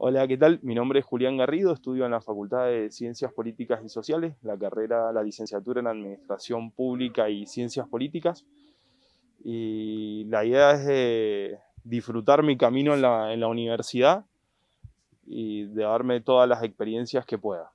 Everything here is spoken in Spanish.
Hola, ¿qué tal? Mi nombre es Julián Garrido, estudio en la Facultad de Ciencias Políticas y Sociales, la carrera, la licenciatura en Administración Pública y Ciencias Políticas. Y la idea es de eh, disfrutar mi camino en la, en la universidad y de darme todas las experiencias que pueda.